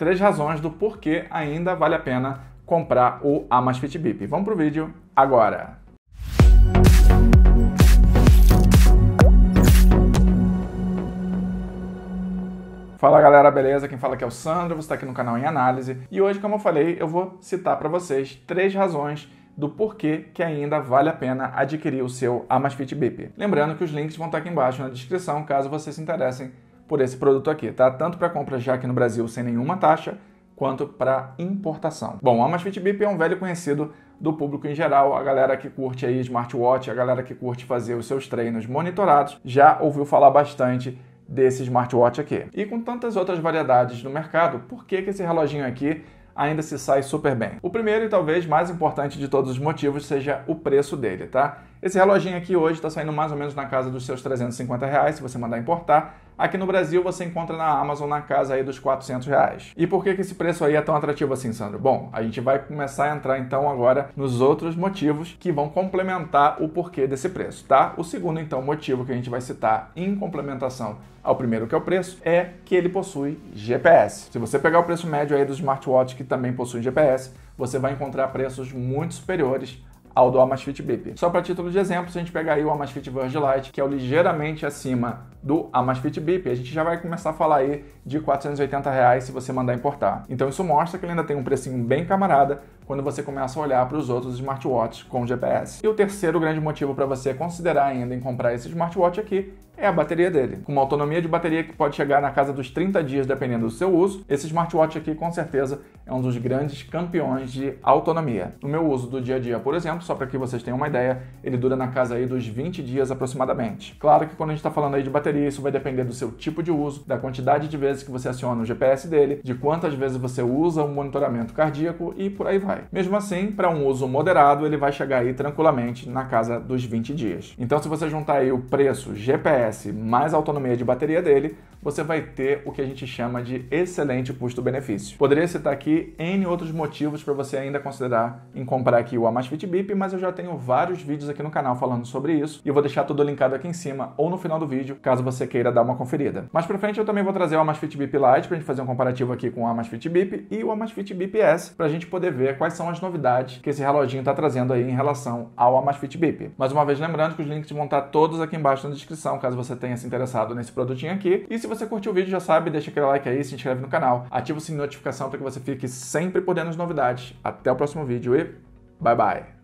três razões do porquê ainda vale a pena comprar o Amazfit Bip. Vamos para o vídeo agora! Fala galera, beleza? Quem fala aqui é o Sandro, você está aqui no canal em análise e hoje, como eu falei, eu vou citar para vocês três razões do porquê que ainda vale a pena adquirir o seu Amazfit Bip. Lembrando que os links vão estar aqui embaixo na descrição caso vocês se interessem por esse produto aqui, tá? Tanto para compra já aqui no Brasil sem nenhuma taxa, quanto para importação. Bom, a Amazfit Bip é um velho conhecido do público em geral, a galera que curte aí smartwatch, a galera que curte fazer os seus treinos monitorados, já ouviu falar bastante desse smartwatch aqui. E com tantas outras variedades no mercado, por que, que esse reloginho aqui ainda se sai super bem? O primeiro e talvez mais importante de todos os motivos seja o preço dele, tá? Esse reloginho aqui hoje está saindo mais ou menos na casa dos seus 350 reais, se você mandar importar, Aqui no Brasil você encontra na Amazon na casa aí dos 400 reais. E por que, que esse preço aí é tão atrativo assim, Sandro? Bom, a gente vai começar a entrar então agora nos outros motivos que vão complementar o porquê desse preço, tá? O segundo então motivo que a gente vai citar em complementação ao primeiro que é o preço é que ele possui GPS. Se você pegar o preço médio aí dos smartwatches que também possuem GPS, você vai encontrar preços muito superiores ao do Amazfit Bip. Só para título de exemplo, se a gente pegar aí o Amazfit Verge Lite, que é o ligeiramente acima do Amazfit Bip, a gente já vai começar a falar aí de R$ 480 reais se você mandar importar. Então isso mostra que ele ainda tem um precinho bem camarada quando você começa a olhar para os outros smartwatches com GPS. E o terceiro grande motivo para você considerar ainda em comprar esse smartwatch aqui é a bateria dele. Com uma autonomia de bateria que pode chegar na casa dos 30 dias, dependendo do seu uso, esse smartwatch aqui com certeza é um dos grandes campeões de autonomia. No meu uso do dia a dia, por exemplo, só para que vocês tenham uma ideia, ele dura na casa aí dos 20 dias aproximadamente. Claro que quando a gente está falando aí de bateria, isso vai depender do seu tipo de uso, da quantidade de vezes que você aciona o GPS dele, de quantas vezes você usa o um monitoramento cardíaco e por aí vai. Mesmo assim, para um uso moderado, ele vai chegar aí tranquilamente na casa dos 20 dias. Então, se você juntar aí o preço, GPS, oferece mais autonomia de bateria dele, você vai ter o que a gente chama de excelente custo-benefício. Poderia citar aqui N outros motivos para você ainda considerar em comprar aqui o Amazfit Bip, mas eu já tenho vários vídeos aqui no canal falando sobre isso e eu vou deixar tudo linkado aqui em cima ou no final do vídeo, caso você queira dar uma conferida. Mais para frente eu também vou trazer o Amazfit Bip Lite para a gente fazer um comparativo aqui com o Amazfit Bip e o Amazfit Bip S para a gente poder ver quais são as novidades que esse reloginho está trazendo aí em relação ao Amazfit Bip. Mais uma vez lembrando que os links vão estar todos aqui embaixo na descrição, caso você tenha se interessado nesse produtinho aqui. E se você curtiu o vídeo, já sabe, deixa aquele like aí, se inscreve no canal, ativa o sininho de notificação para que você fique sempre por dentro das novidades. Até o próximo vídeo e bye bye!